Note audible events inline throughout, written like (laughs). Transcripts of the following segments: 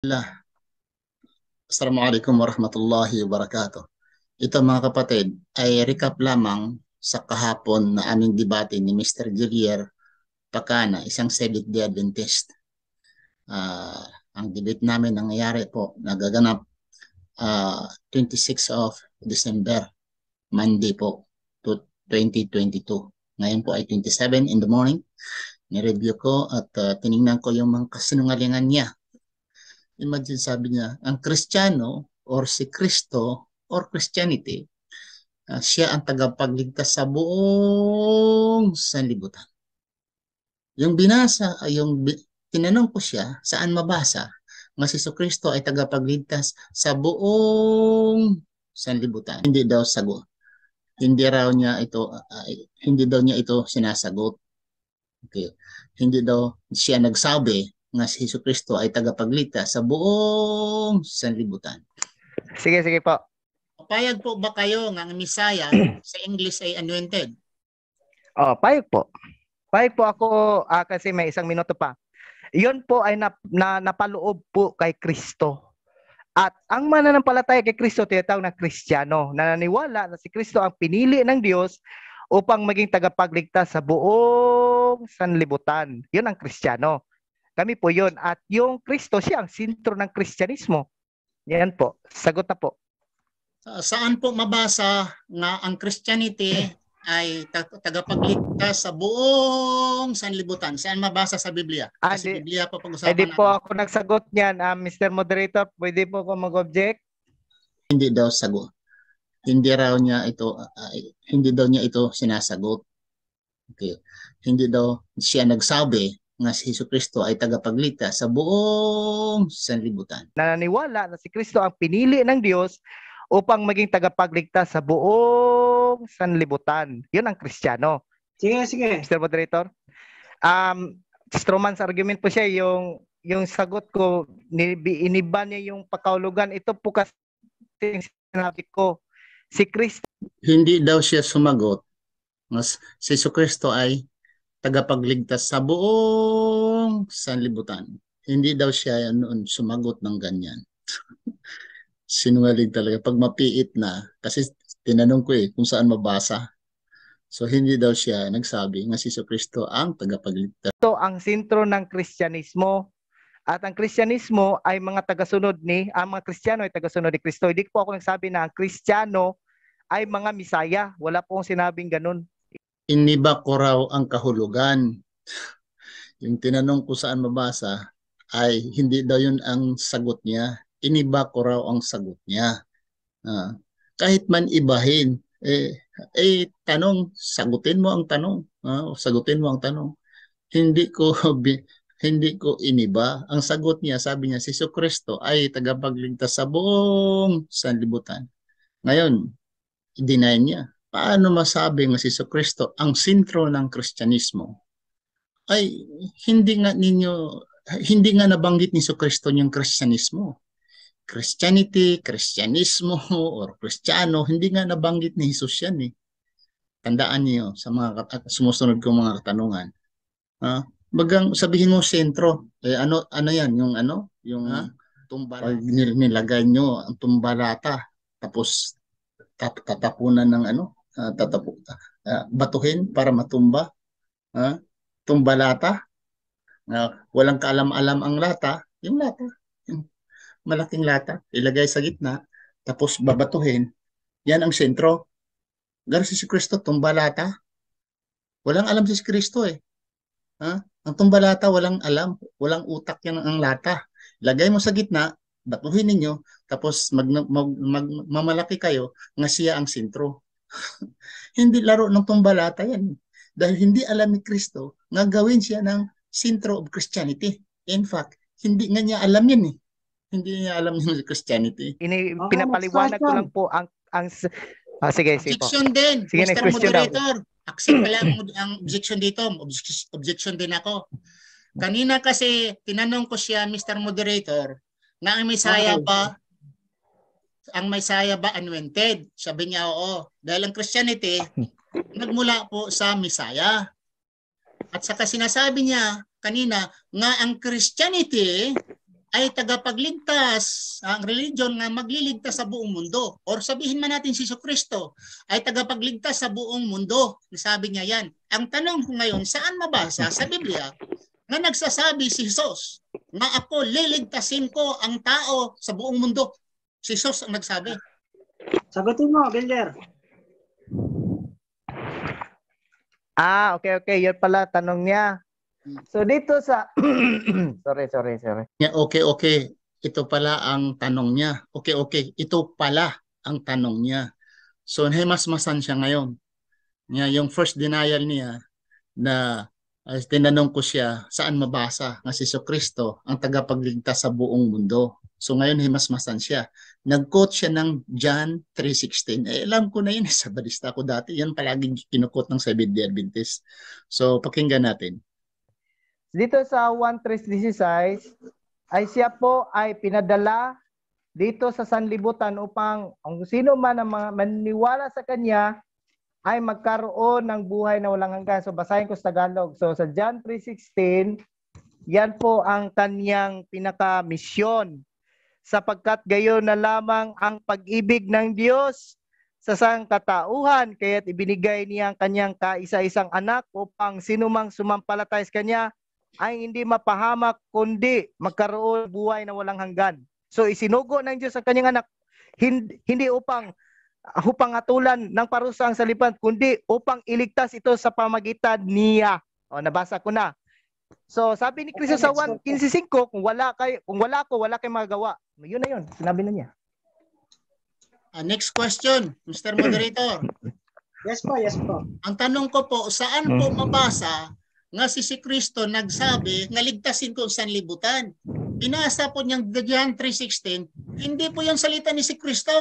Allah. Assalamualaikum warahmatullahi wabarakatuh. Ito mga kapatid, ay recap lamang sa kahapon na aming debate ni Mr. Gillier Pakana, isang Seventh Day Adventist. Uh, ang debate namin nangyayari po, nagaganap uh, ah, 26 of December, Monday po, 2022. Ngayon po ay 27 in the morning. Nireview ko at uh, ah, tiningnan ko yung mga kasinungalingan niya Imagine sabi niya, ang Kristiyano or si Kristo or Christianity, uh, siya ang tagapagligtas sa buong sanlibutan. Yung binasa, yung tinanong ko siya, saan mabasa? Nga si Kristo ay tagapagligtas sa buong sanlibutan. Hindi daw sagot. Hindi raw niya ito uh, hindi daw niya ito sinasagot. Okay. Hindi daw siya nagsabi nga si Hesus Kristo ay tagapagligtas sa buong sanlibutan. Sige, sige po. Papayag po ba kayo nga ang Messiah (clears throat) sa English ay anointed? Oh, payag po. Payag po ako ah, kasi may isang minuto pa. Iyon po ay na, na, napaloob po kay Kristo. At ang mananampalataya kay Kristo, tinatawag na Kristiyano, nananiwala na si Kristo ang pinili ng Diyos upang maging tagapagligtas sa buong sanlibutan. Yun ang Kristiyano. Kami po yon At yung Kristo siya ang sentro ng Kristyanismo. Yan po. Sagot na po. Saan po mabasa na ang Christianity ay tagapagligtas sa buong sanlibutan. Saan mabasa sa Biblia? Ah, Kasi ah, di, Biblia po pag-usapan Hindi eh, po ako nagsagot niyan, uh, ah, Mr. Moderator. Pwede po ako mag-object? Hindi daw sagot. Hindi raw niya ito, uh, hindi daw niya ito sinasagot. Okay. Hindi daw siya nagsabi na si Heso Kristo ay tagapaglita sa buong sanlibutan. Naniniwala na si Kristo ang pinili ng Diyos upang maging tagapagligtas sa buong sanlibutan. Yun ang Kristiyano. Sige, sige. Mr. Moderator. Um, Stroman's argument po siya, yung, yung sagot ko, iniba niya yung pakaulugan. Ito po kasi sinabi ko, si Kristo. Hindi daw siya sumagot. Mas si Kristo ay tagapagligtas sa buong sanlibutan. Hindi daw siya noon sumagot ng ganyan. (laughs) Sinungaling talaga. Pag mapiit na, kasi tinanong ko eh kung saan mabasa. So hindi daw siya nagsabi na si Kristo ang tagapagligtas. Ito ang sentro ng Kristyanismo at ang Kristyanismo ay mga tagasunod ni, ang mga Kristiyano ay tagasunod ni Kristo. Hindi po ako nagsabi na ang Kristiyano ay mga misaya. Wala po akong sinabing ganun. Iniba ko raw ang kahulugan. Yung tinanong ko saan mabasa ay hindi daw yun ang sagot niya. Iniba ko raw ang sagot niya. Ah, kahit man ibahin, eh, eh tanong, sagutin mo ang tanong. Ah, sagutin mo ang tanong. Hindi ko (laughs) hindi ko iniba. Ang sagot niya, sabi niya, si Kristo ay tagapagligtas sa buong sanlibutan. Ngayon, deny niya paano masabi ng si Kristo ang sentro ng Kristyanismo ay hindi nga ninyo hindi nga nabanggit ni Kristo yung Kristyanismo. Christianity, Kristyanismo (laughs) or Kristiyano, hindi nga nabanggit ni Jesus yan eh. Tandaan niyo sa mga sumusunod kong mga katanungan. Ha? Bagang sabihin mo sentro, eh, ano ano yan yung ano, yung ha? tumbarata. Pag nilagay niyo ang tumbalata tapos tatapunan ng ano, uh, uh, batuhin para matumba, uh, tumba lata, uh, walang kaalam-alam ang lata, yung lata, yung malaking lata, ilagay sa gitna, tapos babatuhin, yan ang sentro. Gano'n si Kristo, tumbalata. Walang alam si Kristo eh. Ha? Ang tumbalata, walang alam. Walang utak yan ang lata. Lagay mo sa gitna, batuhin ninyo, tapos mag, mag, mag, mamalaki kayo nga siya ang sentro. (laughs) hindi laro ng tumbalata yan. Dahil hindi alam ni Kristo nga gawin siya ng centro of Christianity. In fact, hindi nga niya alam yan eh. Hindi niya alam yung Christianity. Ini, oh, pinapaliwanag ko lang po ang ang ah, sige, sige objection po. din, sige, Mr. Moderator. Daw. Accept pala ang objection dito. Objection, objection din ako. Kanina kasi tinanong ko siya, Mr. Moderator, na ang Messiah ba ang Messiah ba anointed? Sabi niya, oo. Dahil ang Christianity, (laughs) nagmula po sa Messiah. At saka sinasabi niya kanina, nga ang Christianity ay tagapagligtas, ang religion nga magliligtas sa buong mundo. Or sabihin man natin si Kristo ay tagapagligtas sa buong mundo. Sabi niya yan. Ang tanong ko ngayon, saan mabasa sa Biblia na nagsasabi si Jesus na ako liligtasin ko ang tao sa buong mundo? Si Sos ang nagsabi. Sagutin mo, Gilder. Ah, okay, okay. Yan pala, tanong niya. Hmm. So dito sa... (clears throat) sorry, sorry, sorry. Yeah, okay, okay. Ito pala ang tanong niya. Okay, okay. Ito pala ang tanong niya. So hemas-masan siya ngayon. Niya, yung first denial niya na uh, tinanong ko siya, saan mabasa nga si Kristo ang tagapagligtas sa buong mundo? So ngayon himasmasan siya. Nag-quote siya ng John 3.16. Eh alam ko na yun, eh, (laughs) sa balista ko dati. Yan palaging kinukot ng 7 Day Adventist. So pakinggan natin. Dito sa 1.3.16 ay siya po ay pinadala dito sa sanlibutan upang ang sino man ang mga maniwala sa kanya ay magkaroon ng buhay na walang hanggan. So basahin ko sa Tagalog. So sa John 3.16, yan po ang kanyang pinaka-misyon sapagkat gayon na lamang ang pag-ibig ng Diyos sa sangkatauhan, kaya't ibinigay niya ang kanyang kaisa-isang anak upang sinumang sumampalatay sa kanya ay hindi mapahamak kundi magkaroon buhay na walang hanggan. So isinugo ng Diyos ang kanyang anak hindi, hindi upang upang atulan ng parusa ang salipan kundi upang iligtas ito sa pamagitan niya. O nabasa ko na. So sabi ni Kristo sa 1:15 kung wala kay kung wala ko wala kay magagawa. Yun na yun. Sinabi na niya. Uh, next question, Mr. Moderator. (clears throat) yes po, yes po. Ang tanong ko po, saan po mm. mabasa nga si si Kristo nagsabi na ligtasin ko ang sanlibutan? Binasa po niyang John 3.16, hindi po yung salita ni si Kristo.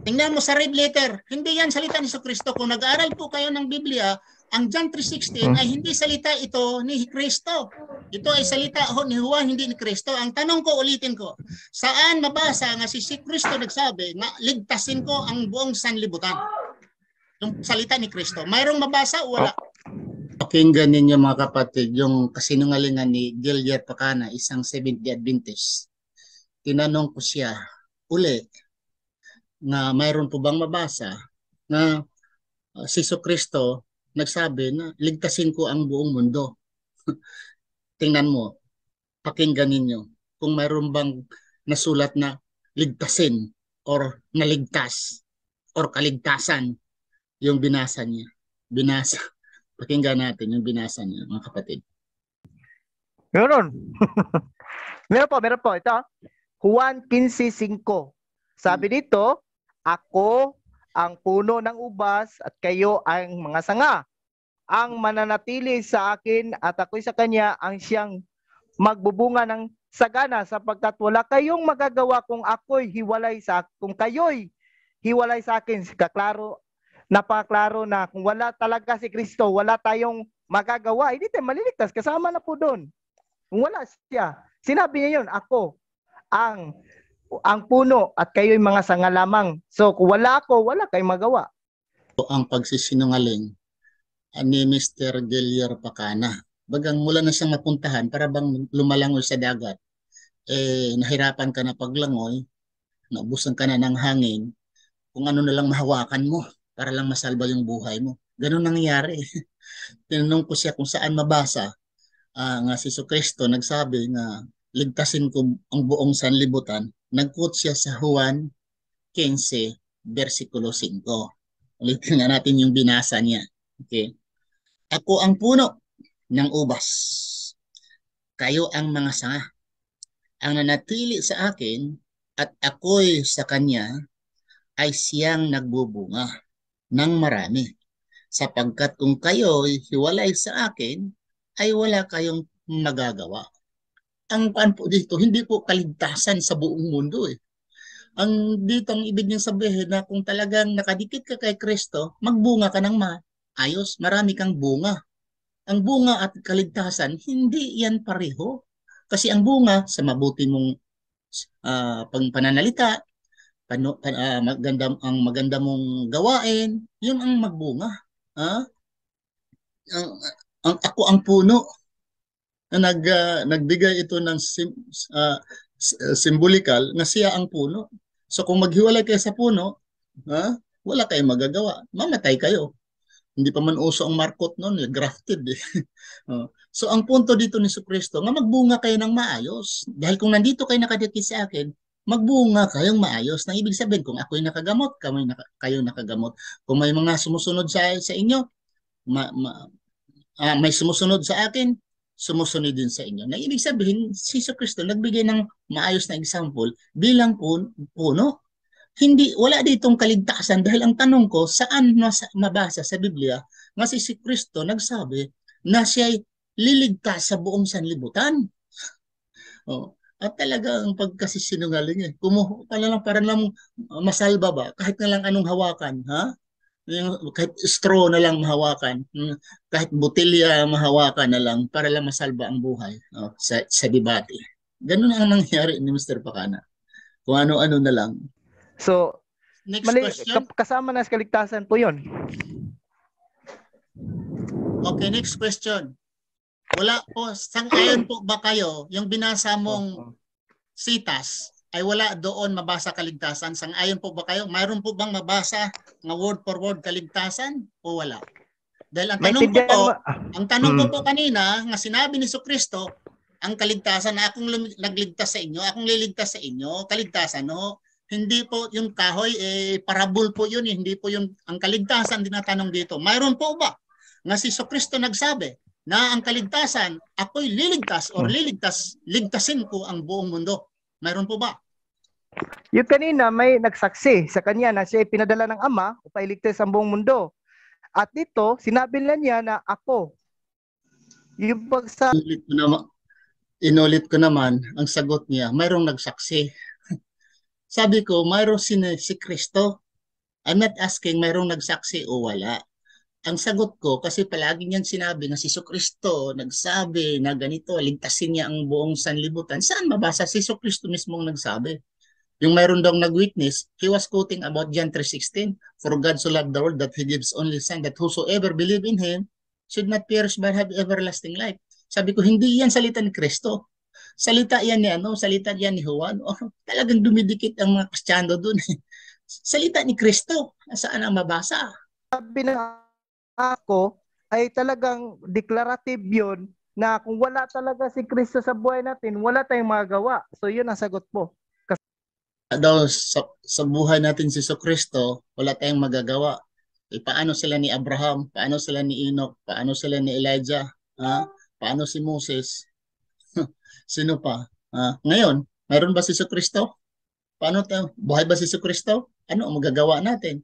Tingnan mo sa red letter, hindi yan salita ni si Kristo. Kung nag-aaral po kayo ng Biblia, ang John 3.16 mm. ay hindi salita ito ni Kristo. Ito ay salita ho ni Juan, hindi ni Kristo. Ang tanong ko, ulitin ko, saan mabasa nga si, si Kristo nagsabi na ligtasin ko ang buong sanlibutan? Yung salita ni Kristo. Mayroong mabasa o wala? Oh. Pakinggan ninyo mga kapatid, yung kasinungalingan ni Gillier Pacana, isang Seventh-day Adventist. Tinanong ko siya, uli, na mayroon po bang mabasa na uh, si Kristo nagsabi na ligtasin ko ang buong mundo. (laughs) tingnan mo, pakinggan ninyo kung mayroon bang nasulat na ligtasin or naligtas or kaligtasan yung binasa niya. Binasa. (laughs) Pakinggan natin yung binasa niya, mga kapatid. Meron. (laughs) meron po, meron po. Ito, Juan 15.5. Sabi hmm. dito, ako ang puno ng ubas at kayo ang mga sanga ang mananatili sa akin at ako'y sa kanya ang siyang magbubunga ng sagana sapagkat wala kayong magagawa kung ako'y hiwalay sa kung kayo'y hiwalay sa akin kaklaro napaklaro na kung wala talaga si Kristo wala tayong magagawa hindi tayo maliligtas kasama na po doon kung wala siya sinabi niya yon ako ang ang puno at kayo'y mga sanga lamang so kung wala ako wala kayong magawa so, ang pagsisinungaling ni Mr. Gillier Pacana. Bagang mula na siyang mapuntahan para bang lumalangoy sa dagat. Eh, nahirapan ka na paglangoy, naubusan ka na ng hangin, kung ano na lang mahawakan mo para lang masalba yung buhay mo. Ganun nangyari. (laughs) Tinanong ko siya kung saan mabasa uh, nga si Kristo nagsabi na ligtasin ko ang buong sanlibutan. Nag-quote siya sa Juan 15 versikulo 5. Ulitin nga natin yung binasa niya. Okay. Ako ang puno ng ubas. Kayo ang mga sanga. Ang nanatili sa akin at ako'y sa kanya ay siyang nagbubunga ng marami. Sapagkat kung kayo'y hiwalay sa akin, ay wala kayong magagawa. Ang paan po dito, hindi po kaligtasan sa buong mundo eh ang dito ang ibig niyang sabihin na kung talagang nakadikit ka kay Kristo, magbunga ka ng ma Ayos, marami kang bunga. Ang bunga at kaligtasan, hindi yan pareho. Kasi ang bunga, sa mabuti mong uh, ah, pangpananalita, pano, pan, uh, maganda, ang maganda mong gawain, yun ang magbunga. Ha? Ang, ang, ako ang puno na nag, uh, nagbigay ito ng sim, uh, simbolikal na siya ang puno. So kung maghiwalay kayo sa puno, ha, wala tayong magagawa. Mamatay kayo. Hindi pa man uso ang markot noon, eh, grafted eh. (laughs) Oh. so ang punto dito ni Kristo, nga magbunga kayo ng maayos. Dahil kung nandito kayo nakadikit sa akin, magbunga kayong maayos. Nang ibig sabihin, kung ako'y nakagamot, kayo, naka, kayo nakagamot. Kung may mga sumusunod sa, sa inyo, ma, ma, ah, may sumusunod sa akin, sumusunod din sa inyo. Nang ibig sabihin, si Jesus Kristo nagbigay ng maayos na example bilang pun, puno hindi wala ditong kaligtasan dahil ang tanong ko saan nasa, mabasa sa Biblia nga si si Kristo nagsabi na siya ay liligtas sa buong sanlibutan. (laughs) Oh, at talaga ang pagkasisinungaling niya. Eh. Kumuha ka lang para lang ah, masalba ba kahit na lang anong hawakan, ha? kahit straw na lang mahawakan, hmm, kahit botelya mahawakan na lang para lang masalba ang buhay no, oh, sa, sa debate. Ganun ang nangyari ni Mr. Pakana. Kung ano-ano na lang. So, Next mali, question. kasama na sa kaligtasan po yon. Okay, next question. Wala po, sangayon po ba kayo yung binasa mong sitas ay wala doon mabasa kaligtasan? Sangayon po ba kayo? Mayroon po bang mabasa na word for word kaligtasan o wala? Dahil ang tanong ko po, ah. ang tanong hmm. ko po kanina, nga sinabi ni Kristo, ang kaligtasan na akong nagligtas sa inyo, akong liligtas sa inyo, kaligtasan no, hindi po yung kahoy, eh, parabol po yun. Eh. Hindi po yung ang kaligtasan dinatanong dito. Mayroon po ba nga si Kristo nagsabi na ang kaligtasan, ako'y liligtas or hmm. liligtas, ligtasin ko ang buong mundo. Mayroon po ba? Yung kanina may nagsaksi sa kanya na siya pinadala ng ama upang iligtas ang buong mundo. At dito, sinabi na niya na ako. Yung pagsa... Inulit ko naman, inulit ko naman ang sagot niya, mayroong nagsaksi sabi ko, mayroon si, si Kristo. I'm not asking mayroong nagsaksi o wala. Ang sagot ko, kasi palagi niyan sinabi na si Kristo nagsabi na ganito, ligtasin niya ang buong sanlibutan. Saan mabasa si Kristo mismong nagsabi? Yung mayroon daw nag-witness, he was quoting about John 3.16, For God so loved the world that He gives only Son, that whosoever believe in Him should not perish but have everlasting life. Sabi ko, hindi yan salita ni Kristo. Salita yan ni ano, salita yan ni Juan. O, oh, talagang dumidikit ang mga Kristiyano doon. Eh. salita ni Kristo. Saan ang mabasa? Sabi na ako ay talagang declarative yun na kung wala talaga si Kristo sa buhay natin, wala tayong magawa. So yun ang sagot po. Kasi... Daw, sa, sa buhay natin si so Kristo, wala tayong magagawa. E, paano sila ni Abraham? Paano sila ni Enoch? Paano sila ni Elijah? Ha? Paano si Moses? Sino pa? Uh, ngayon, mayroon ba si Kristo? Paano tayo? Buhay ba si Kristo? Ano ang magagawa natin?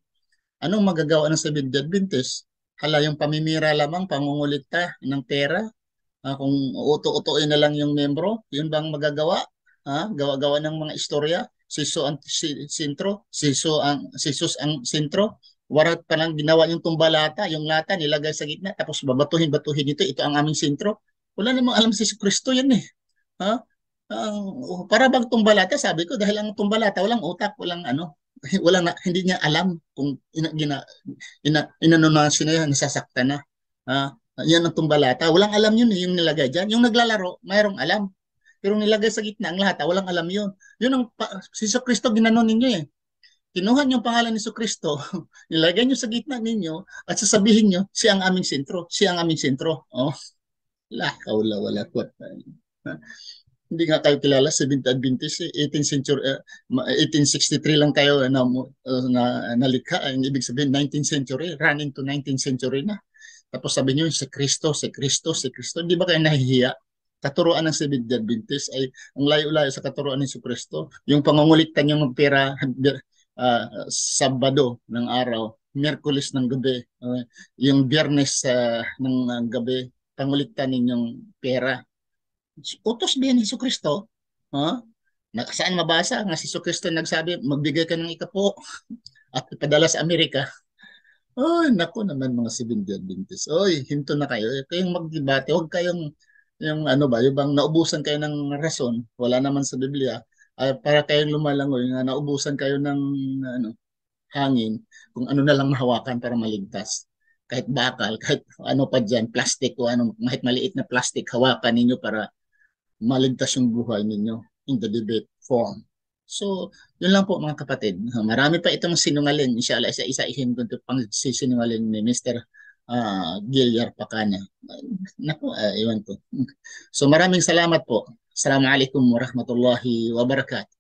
Anong magagawa ng Seventh Day Adventist? Hala yung pamimira lamang, pangungulita ng pera? Uh, kung uto utoin na lang yung membro, yun bang magagawa? Ha? Ah, gawa-gawa ng mga istorya? Siso ang si, sintro? Siso ang, sisus ang sintro? warat pa lang ginawa yung tumbalata, yung lata nilagay sa gitna, tapos babatuhin-batuhin ito, ito ang aming sentro. Wala namang alam si Kristo yan eh. Ha? Ang, oh, para bang tumbalata, sabi ko, dahil ang tumbalata, walang utak, walang ano, (laughs) walang hindi niya alam kung ina, gina, ina, inanunansyo na yan, nasasakta na. Ha? Yan ang tumbalata. Walang alam yun, eh, yung nilagay dyan. Yung naglalaro, mayroong alam. Pero nilagay sa gitna ang lahat, ah, walang alam yun. Yun ang, si so Cristo ginanon ninyo eh. Kinuha niyo ang pangalan ni so Cristo, (laughs) nilagay niyo sa gitna ninyo, at sasabihin niyo, siya ang aming sentro, siya ang aming sentro. Oh. (laughs) La, kaula, wala, wala hindi nga kayo kilala 7th Adventist 18th eh, century uh, eh, 1863 eh, lang kayo na uh, na nalikha ang ibig sabihin 19th century running to 19th century na tapos sabi niyo si Kristo si Kristo si Kristo Di ba kayo nahihiya katuruan ng 7th Adventist ay ang layo-layo sa katuruan ni Kristo yung pangungulitan ng pera uh, ah, Sabado ng araw Miyerkules ng gabi uh, yung Biyernes uh, ng uh, gabi pangulitan ninyong pera utos din ni Kristo, ha? Huh? Saan mabasa nga si Kristo nagsabi, magbigay ka ng ikapo at ipadala sa Amerika. Ay, nako naman mga Seventh Day Adventist. Oy, hinto na kayo. Eh, kayong magdebate, huwag kayong yung ano ba, yung bang naubusan kayo ng rason, wala naman sa Biblia, ay ah, para kayong lumalangoy na naubusan kayo ng ano hangin, kung ano na lang mahawakan para maligtas kahit bakal, kahit ano pa dyan, plastic o ano, kahit maliit na plastic, hawakan ninyo para maligtas yung buhay ninyo in the debate form. So, yun lang po mga kapatid. Marami pa itong sinungaling. Inshallah, isa-isaihin ko ito pang sinungaling ni Mr. Uh, ah, Gilyar Pakana. Naku, uh, iwan ko. So, maraming salamat po. Assalamualaikum warahmatullahi wabarakatuh.